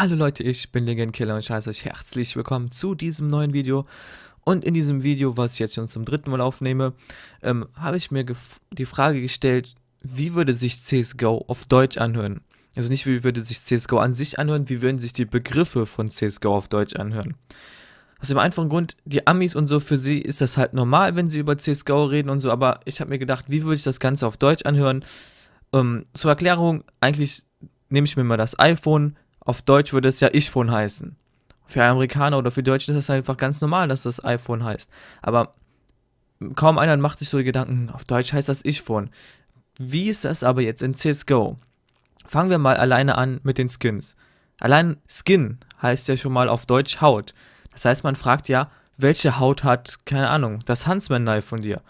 Hallo Leute, ich bin Legendkiller und ich heiße euch herzlich willkommen zu diesem neuen Video. Und in diesem Video, was ich jetzt schon zum dritten Mal aufnehme, ähm, habe ich mir die Frage gestellt, wie würde sich CSGO auf Deutsch anhören? Also nicht, wie würde sich CSGO an sich anhören, wie würden sich die Begriffe von CSGO auf Deutsch anhören? Aus dem einfachen Grund, die Amis und so, für sie ist das halt normal, wenn sie über CSGO reden und so, aber ich habe mir gedacht, wie würde ich das Ganze auf Deutsch anhören? Ähm, zur Erklärung, eigentlich nehme ich mir mal das iPhone, auf Deutsch würde es ja iPhone heißen. Für Amerikaner oder für Deutsche ist das einfach ganz normal, dass das iPhone heißt. Aber kaum einer macht sich so die Gedanken, auf Deutsch heißt das iPhone. Wie ist das aber jetzt in CSGO? Fangen wir mal alleine an mit den Skins. Allein Skin heißt ja schon mal auf Deutsch Haut. Das heißt, man fragt ja, welche Haut hat, keine Ahnung, das Huntsman-Knife von dir.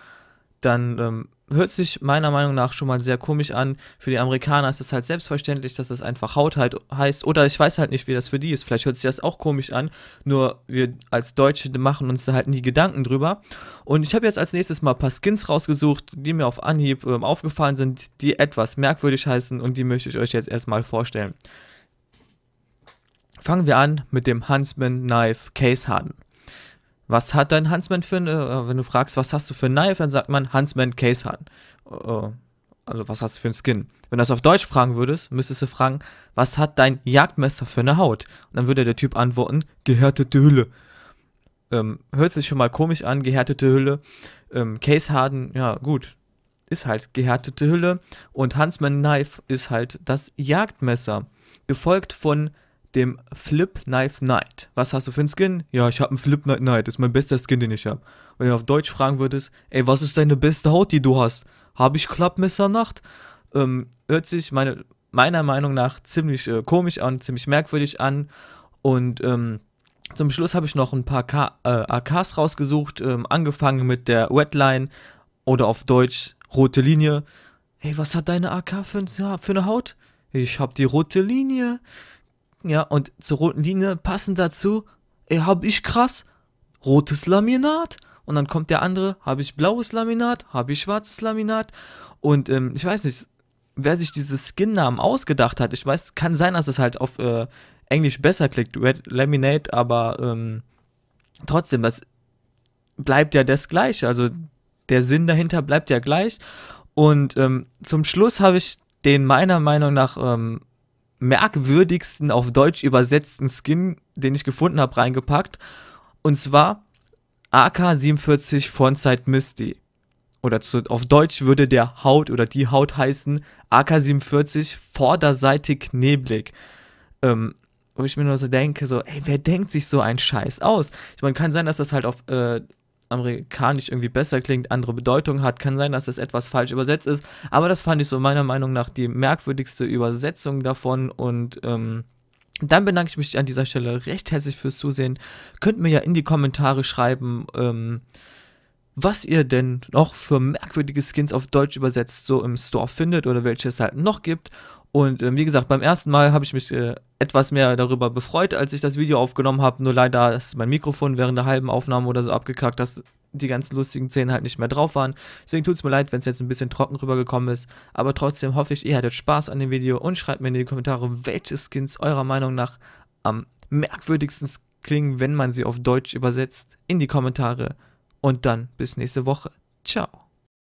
Dann ähm, hört sich meiner Meinung nach schon mal sehr komisch an. Für die Amerikaner ist es halt selbstverständlich, dass das einfach Haut halt heißt. Oder ich weiß halt nicht, wie das für die ist. Vielleicht hört sich das auch komisch an. Nur wir als Deutsche machen uns da halt nie Gedanken drüber. Und ich habe jetzt als nächstes mal ein paar Skins rausgesucht, die mir auf Anhieb äh, aufgefallen sind, die etwas merkwürdig heißen und die möchte ich euch jetzt erstmal vorstellen. Fangen wir an mit dem Huntsman Knife Case Harden was hat dein Huntsman für eine, äh, wenn du fragst, was hast du für ein Knife, dann sagt man Huntsman Case Hunt. Äh, also was hast du für ein Skin? Wenn du das auf Deutsch fragen würdest, müsstest du fragen, was hat dein Jagdmesser für eine Haut? Und dann würde der Typ antworten, gehärtete Hülle. Ähm, hört sich schon mal komisch an, gehärtete Hülle. Ähm, Case Harden, ja gut, ist halt gehärtete Hülle. Und Huntsman Knife ist halt das Jagdmesser. Gefolgt von dem Flip Knife Knight. Was hast du für einen Skin? Ja, ich habe einen Flip Knife Knight. Das Ist mein bester Skin, den ich habe. Wenn du auf Deutsch fragen würdest, ey, was ist deine beste Haut, die du hast? Habe ich Klappmesser Nacht? Ähm, hört sich meine, meiner Meinung nach ziemlich äh, komisch an, ziemlich merkwürdig an. Und ähm, zum Schluss habe ich noch ein paar K äh, AKs rausgesucht. Ähm, angefangen mit der Wetline oder auf Deutsch rote Linie. Ey, was hat deine AK für, ja, für eine Haut? Ich habe die rote Linie. Ja, und zur roten Linie passend dazu, ey, hab ich krass rotes Laminat. Und dann kommt der andere, habe ich blaues Laminat, habe ich schwarzes Laminat. Und ähm, ich weiß nicht, wer sich diese Skin-Namen ausgedacht hat, ich weiß, kann sein, dass es halt auf äh, Englisch besser klickt, Red Laminate, aber ähm, trotzdem, das bleibt ja das gleiche. Also der Sinn dahinter bleibt ja gleich. Und ähm, zum Schluss habe ich den meiner Meinung nach ähm, merkwürdigsten auf Deutsch übersetzten Skin, den ich gefunden habe, reingepackt. Und zwar AK47 von Side Misty. Oder zu, auf Deutsch würde der Haut oder die Haut heißen AK47 vorderseitig neblig. Ähm, wo ich mir nur so denke, so, ey, wer denkt sich so einen Scheiß aus? Ich meine, kann sein, dass das halt auf äh, amerikanisch irgendwie besser klingt, andere Bedeutung hat. Kann sein, dass das etwas falsch übersetzt ist, aber das fand ich so meiner Meinung nach die merkwürdigste Übersetzung davon und ähm, dann bedanke ich mich an dieser Stelle recht herzlich fürs Zusehen. Könnt mir ja in die Kommentare schreiben, ähm, was ihr denn noch für merkwürdige Skins auf Deutsch übersetzt so im Store findet oder welche es halt noch gibt. Und äh, wie gesagt, beim ersten Mal habe ich mich äh, etwas mehr darüber befreut, als ich das Video aufgenommen habe. Nur leider ist mein Mikrofon während der halben Aufnahme oder so abgekackt, dass die ganzen lustigen Szenen halt nicht mehr drauf waren. Deswegen tut es mir leid, wenn es jetzt ein bisschen trocken rübergekommen ist. Aber trotzdem hoffe ich, ihr hattet Spaß an dem Video und schreibt mir in die Kommentare, welche Skins eurer Meinung nach am merkwürdigsten klingen, wenn man sie auf Deutsch übersetzt. In die Kommentare und dann bis nächste Woche. Ciao.